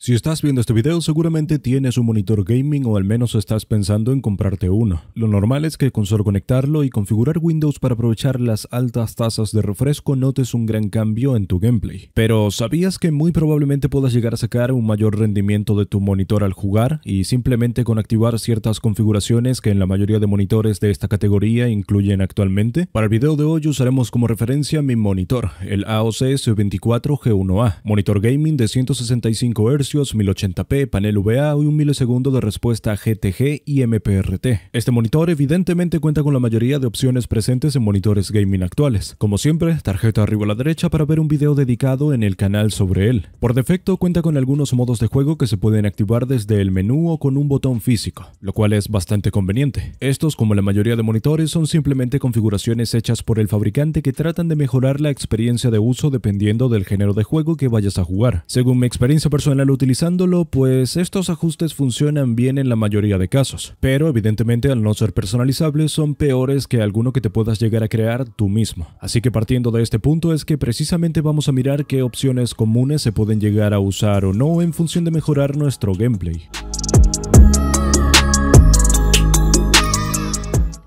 Si estás viendo este video seguramente tienes un monitor gaming o al menos estás pensando en comprarte uno. Lo normal es que con solo conectarlo y configurar Windows para aprovechar las altas tasas de refresco notes un gran cambio en tu gameplay. Pero ¿sabías que muy probablemente puedas llegar a sacar un mayor rendimiento de tu monitor al jugar y simplemente con activar ciertas configuraciones que en la mayoría de monitores de esta categoría incluyen actualmente? Para el video de hoy usaremos como referencia mi monitor, el AOC S24G1A, monitor gaming de 165 Hz 1080p, panel VA y un milisegundo de respuesta GTG y MPRT. Este monitor evidentemente cuenta con la mayoría de opciones presentes en monitores gaming actuales. Como siempre, tarjeta arriba a la derecha para ver un video dedicado en el canal sobre él. Por defecto cuenta con algunos modos de juego que se pueden activar desde el menú o con un botón físico, lo cual es bastante conveniente. Estos, como la mayoría de monitores, son simplemente configuraciones hechas por el fabricante que tratan de mejorar la experiencia de uso dependiendo del género de juego que vayas a jugar. Según mi experiencia personal utilizándolo, pues estos ajustes funcionan bien en la mayoría de casos, pero evidentemente al no ser personalizables son peores que alguno que te puedas llegar a crear tú mismo. Así que partiendo de este punto es que precisamente vamos a mirar qué opciones comunes se pueden llegar a usar o no en función de mejorar nuestro gameplay.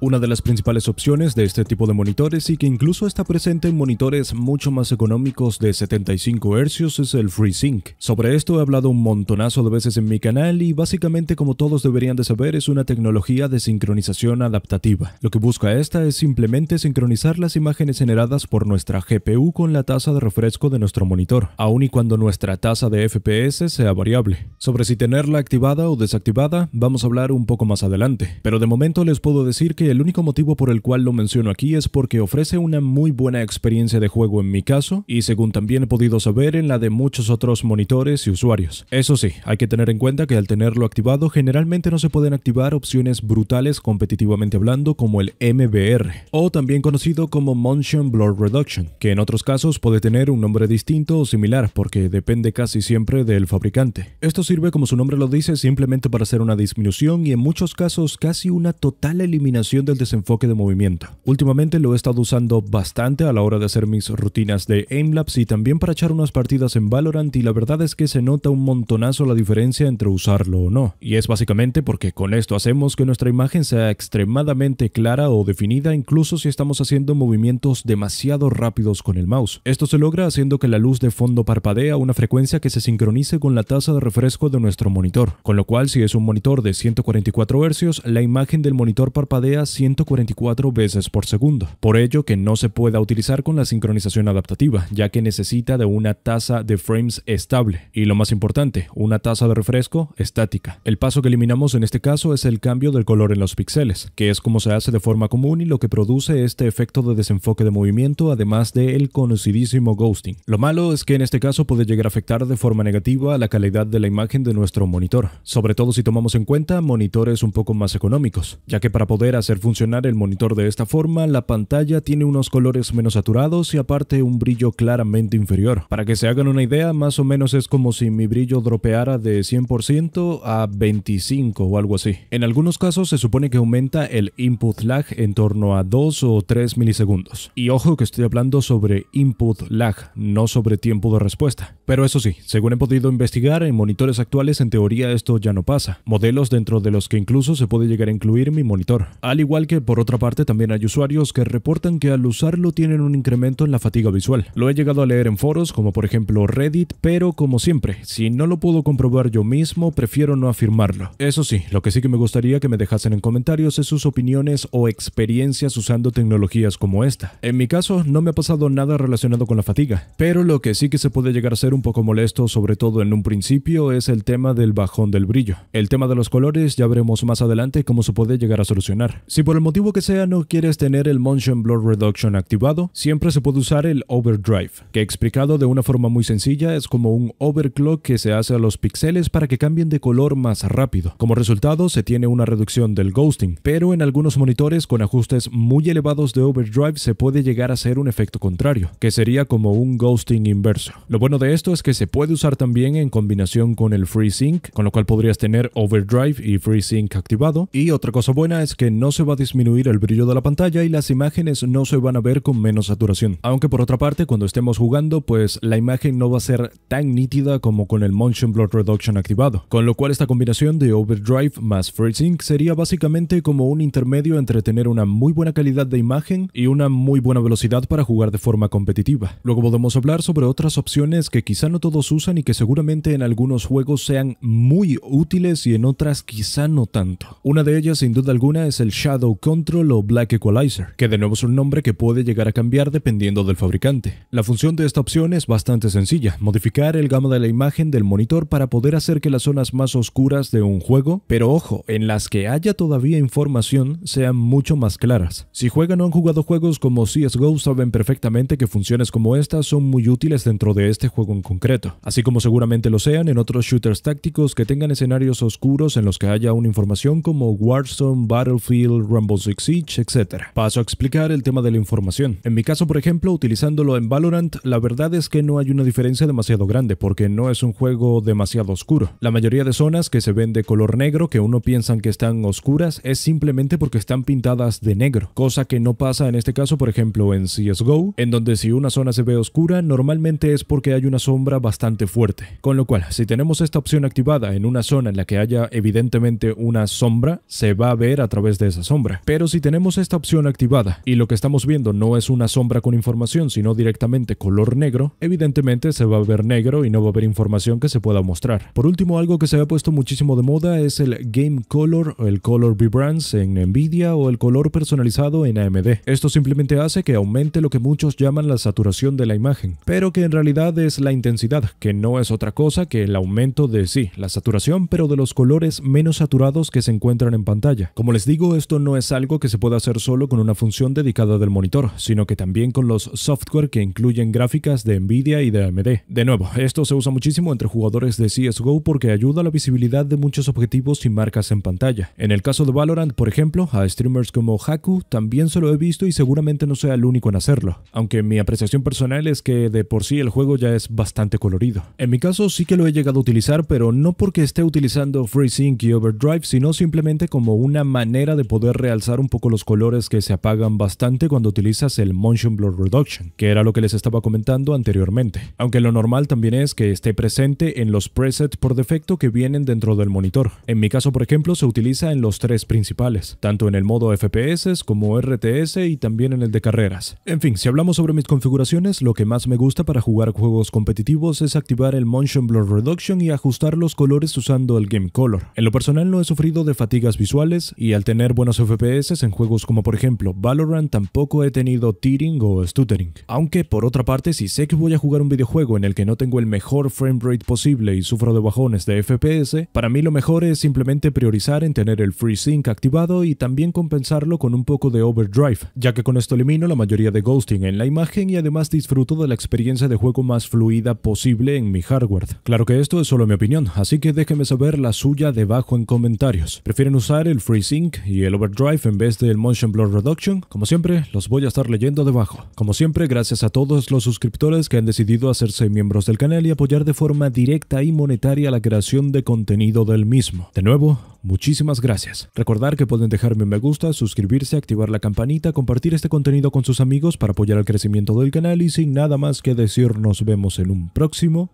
Una de las principales opciones de este tipo de monitores y que incluso está presente en monitores mucho más económicos de 75 Hz es el FreeSync. Sobre esto he hablado un montonazo de veces en mi canal y básicamente como todos deberían de saber es una tecnología de sincronización adaptativa. Lo que busca esta es simplemente sincronizar las imágenes generadas por nuestra GPU con la tasa de refresco de nuestro monitor, aun y cuando nuestra tasa de FPS sea variable. Sobre si tenerla activada o desactivada vamos a hablar un poco más adelante, pero de momento les puedo decir que el único motivo por el cual lo menciono aquí es porque ofrece una muy buena experiencia de juego en mi caso y según también he podido saber en la de muchos otros monitores y usuarios. Eso sí, hay que tener en cuenta que al tenerlo activado generalmente no se pueden activar opciones brutales competitivamente hablando como el MBR o también conocido como Motion Blur Reduction, que en otros casos puede tener un nombre distinto o similar porque depende casi siempre del fabricante. Esto sirve como su nombre lo dice simplemente para hacer una disminución y en muchos casos casi una total eliminación del desenfoque de movimiento. Últimamente lo he estado usando bastante a la hora de hacer mis rutinas de aimlapse y también para echar unas partidas en Valorant y la verdad es que se nota un montonazo la diferencia entre usarlo o no. Y es básicamente porque con esto hacemos que nuestra imagen sea extremadamente clara o definida incluso si estamos haciendo movimientos demasiado rápidos con el mouse. Esto se logra haciendo que la luz de fondo parpadee a una frecuencia que se sincronice con la tasa de refresco de nuestro monitor, con lo cual si es un monitor de 144 Hz, la imagen del monitor parpadea 144 veces por segundo, por ello que no se pueda utilizar con la sincronización adaptativa, ya que necesita de una tasa de frames estable y lo más importante, una tasa de refresco estática. El paso que eliminamos en este caso es el cambio del color en los píxeles, que es como se hace de forma común y lo que produce este efecto de desenfoque de movimiento, además del el conocidísimo ghosting. Lo malo es que en este caso puede llegar a afectar de forma negativa a la calidad de la imagen de nuestro monitor, sobre todo si tomamos en cuenta monitores un poco más económicos, ya que para poder hacer funcionar el monitor de esta forma, la pantalla tiene unos colores menos saturados y aparte un brillo claramente inferior. Para que se hagan una idea, más o menos es como si mi brillo dropeara de 100% a 25 o algo así. En algunos casos se supone que aumenta el input lag en torno a 2 o 3 milisegundos. Y ojo que estoy hablando sobre input lag, no sobre tiempo de respuesta. Pero eso sí, según he podido investigar, en monitores actuales en teoría esto ya no pasa. Modelos dentro de los que incluso se puede llegar a incluir mi monitor igual que por otra parte también hay usuarios que reportan que al usarlo tienen un incremento en la fatiga visual. Lo he llegado a leer en foros como por ejemplo Reddit, pero como siempre, si no lo puedo comprobar yo mismo, prefiero no afirmarlo. Eso sí, lo que sí que me gustaría que me dejasen en comentarios es sus opiniones o experiencias usando tecnologías como esta. En mi caso, no me ha pasado nada relacionado con la fatiga, pero lo que sí que se puede llegar a ser un poco molesto, sobre todo en un principio, es el tema del bajón del brillo. El tema de los colores ya veremos más adelante cómo se puede llegar a solucionar. Si por el motivo que sea no quieres tener el Motion Blur Reduction activado, siempre se puede usar el Overdrive, que explicado de una forma muy sencilla es como un overclock que se hace a los píxeles para que cambien de color más rápido. Como resultado se tiene una reducción del ghosting, pero en algunos monitores con ajustes muy elevados de Overdrive se puede llegar a hacer un efecto contrario, que sería como un ghosting inverso. Lo bueno de esto es que se puede usar también en combinación con el FreeSync, con lo cual podrías tener Overdrive y FreeSync activado, y otra cosa buena es que no se va a disminuir el brillo de la pantalla y las imágenes no se van a ver con menos saturación. Aunque por otra parte, cuando estemos jugando, pues la imagen no va a ser tan nítida como con el Motion Blur Reduction activado. Con lo cual esta combinación de Overdrive más Freezing sería básicamente como un intermedio entre tener una muy buena calidad de imagen y una muy buena velocidad para jugar de forma competitiva. Luego podemos hablar sobre otras opciones que quizá no todos usan y que seguramente en algunos juegos sean muy útiles y en otras quizá no tanto. Una de ellas sin duda alguna es el Shadow Shadow Control o Black Equalizer, que de nuevo es un nombre que puede llegar a cambiar dependiendo del fabricante. La función de esta opción es bastante sencilla, modificar el gama de la imagen del monitor para poder hacer que las zonas más oscuras de un juego, pero ojo, en las que haya todavía información, sean mucho más claras. Si juegan o han jugado juegos como CSGO saben perfectamente que funciones como estas son muy útiles dentro de este juego en concreto, así como seguramente lo sean en otros shooters tácticos que tengan escenarios oscuros en los que haya una información como Warzone, Battlefield, Rumble Six Siege, etc. Paso a explicar el tema de la información. En mi caso, por ejemplo, utilizándolo en Valorant, la verdad es que no hay una diferencia demasiado grande, porque no es un juego demasiado oscuro. La mayoría de zonas que se ven de color negro, que uno piensa que están oscuras, es simplemente porque están pintadas de negro, cosa que no pasa en este caso, por ejemplo, en CSGO, en donde si una zona se ve oscura, normalmente es porque hay una sombra bastante fuerte. Con lo cual, si tenemos esta opción activada en una zona en la que haya evidentemente una sombra, se va a ver a través de esa sombra. Pero si tenemos esta opción activada y lo que estamos viendo no es una sombra con información, sino directamente color negro, evidentemente se va a ver negro y no va a haber información que se pueda mostrar. Por último, algo que se ha puesto muchísimo de moda es el Game Color o el Color Vibrance en Nvidia o el color personalizado en AMD. Esto simplemente hace que aumente lo que muchos llaman la saturación de la imagen, pero que en realidad es la intensidad, que no es otra cosa que el aumento de sí, la saturación, pero de los colores menos saturados que se encuentran en pantalla. Como les digo, esto no es algo que se pueda hacer solo con una función dedicada del monitor, sino que también con los software que incluyen gráficas de Nvidia y de AMD. De nuevo, esto se usa muchísimo entre jugadores de CSGO porque ayuda a la visibilidad de muchos objetivos y marcas en pantalla. En el caso de Valorant, por ejemplo, a streamers como Haku también se lo he visto y seguramente no sea el único en hacerlo, aunque mi apreciación personal es que de por sí el juego ya es bastante colorido. En mi caso sí que lo he llegado a utilizar, pero no porque esté utilizando FreeSync y Overdrive, sino simplemente como una manera de poder realzar un poco los colores que se apagan bastante cuando utilizas el Motion Blur Reduction, que era lo que les estaba comentando anteriormente. Aunque lo normal también es que esté presente en los presets por defecto que vienen dentro del monitor. En mi caso, por ejemplo, se utiliza en los tres principales, tanto en el modo FPS como RTS y también en el de carreras. En fin, si hablamos sobre mis configuraciones, lo que más me gusta para jugar juegos competitivos es activar el Motion Blur Reduction y ajustar los colores usando el Game Color. En lo personal no he sufrido de fatigas visuales y al tener buenos FPS en juegos como por ejemplo Valorant tampoco he tenido tearing o stuttering. Aunque por otra parte, si sé que voy a jugar un videojuego en el que no tengo el mejor frame rate posible y sufro de bajones de FPS, para mí lo mejor es simplemente priorizar en tener el FreeSync activado y también compensarlo con un poco de overdrive, ya que con esto elimino la mayoría de ghosting en la imagen y además disfruto de la experiencia de juego más fluida posible en mi hardware. Claro que esto es solo mi opinión, así que déjenme saber la suya debajo en comentarios. ¿Prefieren usar el FreeSync y el drive en vez del Motion Blur Reduction, como siempre, los voy a estar leyendo debajo. Como siempre, gracias a todos los suscriptores que han decidido hacerse miembros del canal y apoyar de forma directa y monetaria la creación de contenido del mismo. De nuevo, Muchísimas gracias. Recordar que pueden dejarme un me gusta, suscribirse, activar la campanita, compartir este contenido con sus amigos para apoyar el crecimiento del canal y sin nada más que decir nos vemos en un próximo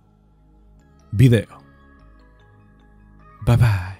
video. Bye bye.